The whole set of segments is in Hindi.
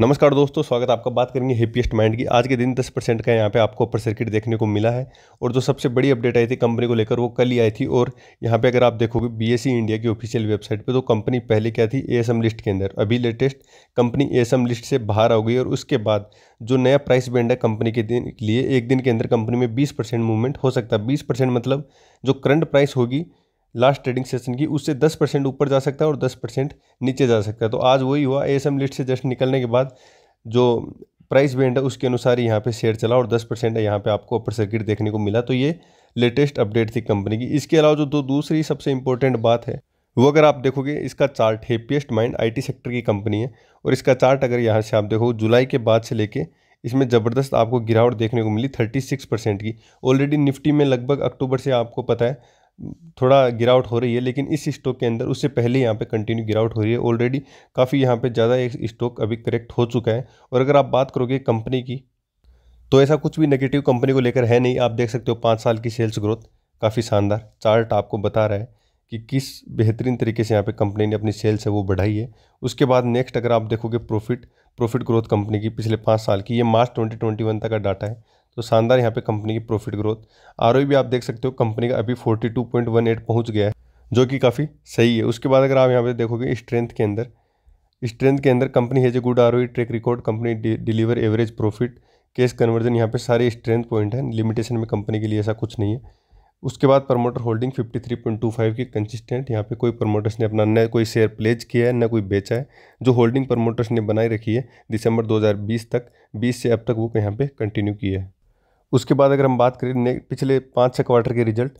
नमस्कार दोस्तों स्वागत आपका बात करेंगे हैप्पीएस्ट माइंड की आज के दिन 10 परसेंट का यहाँ पे आपको अपर सर्किट देखने को मिला है और जो सबसे बड़ी अपडेट आई थी कंपनी को लेकर वो कल ही आई थी और यहाँ पे अगर आप देखोगे बीएसई इंडिया e की ऑफिशियल वेबसाइट पे तो कंपनी पहले क्या थी एएसएम लिस्ट के अंदर अभी लेटेस्ट कंपनी ए लिस्ट से बाहर आ गई और उसके बाद जो नया प्राइस बैंड है कंपनी के दिन लिए एक दिन के अंदर कंपनी में बीस मूवमेंट हो सकता है बीस मतलब जो करंट प्राइस होगी लास्ट ट्रेडिंग सेशन की उससे 10 परसेंट ऊपर जा सकता है और 10 परसेंट नीचे जा सकता है तो आज वही हुआ ए लिस्ट से जस्ट निकलने के बाद जो प्राइस बैंड है उसके अनुसार यहाँ पे शेयर चला और 10 परसेंट यहाँ पे आपको अपर सर्किट देखने को मिला तो ये लेटेस्ट अपडेट थी कंपनी की इसके अलावा जो दो दूसरी सबसे इंपॉर्टेंट बात है वो अगर आप देखोगे इसका chart happiest mind I sector की कंपनी है और इसका चार्ट अगर यहाँ से आप देखो जुलाई के बाद से लेके इसमें ज़बरदस्त आपको गिरावट देखने को मिली 36 परसेंट की ऑलरेडी निफ्टी में लगभग अक्टूबर से आपको पता है थोड़ा गिरावट हो रही है लेकिन इस स्टॉक के अंदर उससे पहले यहाँ पे कंटिन्यू गिरावट हो रही है ऑलरेडी काफ़ी यहाँ पे ज़्यादा एक स्टॉक अभी करेक्ट हो चुका है और अगर आप बात करोगे कंपनी की तो ऐसा कुछ भी नेगेटिव कंपनी को लेकर है नहीं आप देख सकते हो पाँच साल की सेल्स ग्रोथ काफ़ी शानदार चार्ट आपको बता रहा है कि किस बेहतरीन तरीके से यहाँ पर कंपनी ने अपनी सेल्स है वो बढ़ाई है उसके बाद नेक्स्ट अगर आप देखोगे प्रॉफिट प्रॉफिट ग्रोथ कंपनी की पिछले पाँच साल की ये मार्च ट्वेंटी तक का डाटा है तो शानदार यहाँ पे कंपनी की प्रॉफिट ग्रोथ आर भी आप देख सकते हो कंपनी का अभी 42.18 पहुँच गया है जो कि काफ़ी सही है उसके बाद अगर आप यहाँ पे देखोगे स्ट्रेंथ के अंदर स्ट्रेंथ के अंदर company has a good R track record company deliver average profit cash conversion यहाँ पे सारे स्ट्रेंथ पॉइंट हैं लिमिटेशन में कंपनी के लिए ऐसा कुछ नहीं है उसके बाद प्रमोटर होल्डिंग फाइव की कंसिस्टेंट यहाँ पे कोई प्रमोटर्स ने अपना न कोई शेयर प्लेज किया है न कोई बेचा है जो होल्डिंग प्रमोटर्स ने बनाई रखी है दिसंबर बीस तक बीस से अब तक वो यहाँ पे कंटिन्यू किया है उसके बाद अगर हम बात करें पिछले पाँच छः क्वार्टर के रिजल्ट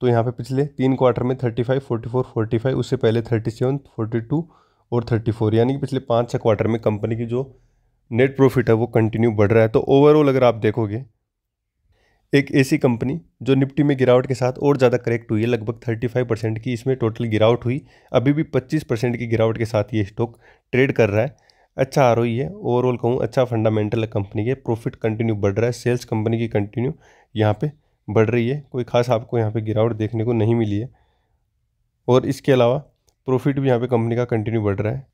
तो यहाँ पे पिछले तीन क्वार्टर में thirty five forty four forty five उससे पहले थर्टी सेवन फोर्टी टू और थर्टी फोर यानी कि पिछले पाँच छः क्वार्टर में कंपनी की जो नेट प्रॉफिट है वो कंटिन्यू बढ़ रहा है तो ओवरऑल अगर आप देखोगे एक ऐसी कंपनी जो निफ्टी में गिरावट के साथ और ज़्यादा करेक्ट हुई है लगभग 35 परसेंट की इसमें टोटल गिरावट हुई अभी भी 25 परसेंट की गिरावट के साथ ये स्टॉक ट्रेड कर रहा है अच्छा आ रही है ओवरऑल कहूँ अच्छा फंडामेंटल है कंपनी के प्रॉफिट कंटिन्यू बढ़ रहा है सेल्स कंपनी की कंटिन्यू यहाँ पे बढ़ रही है कोई खास आपको यहाँ पे गिरावट देखने को नहीं मिली है और इसके अलावा प्रॉफिट भी यहाँ पे कंपनी का कंटिन्यू बढ़ रहा है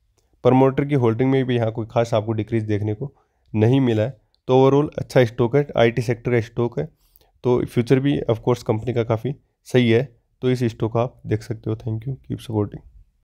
प्रमोटर की होल्डिंग में भी यहाँ कोई खास आपको डिक्रीज देखने को नहीं मिला है तो ओवरऑल अच्छा स्टॉक है आई सेक्टर का स्टॉक है तो फ्यूचर भी ऑफकोर्स कंपनी का काफ़ी सही है तो इस स्टॉक को आप देख सकते हो थैंक यू कीप सपोर्टिंग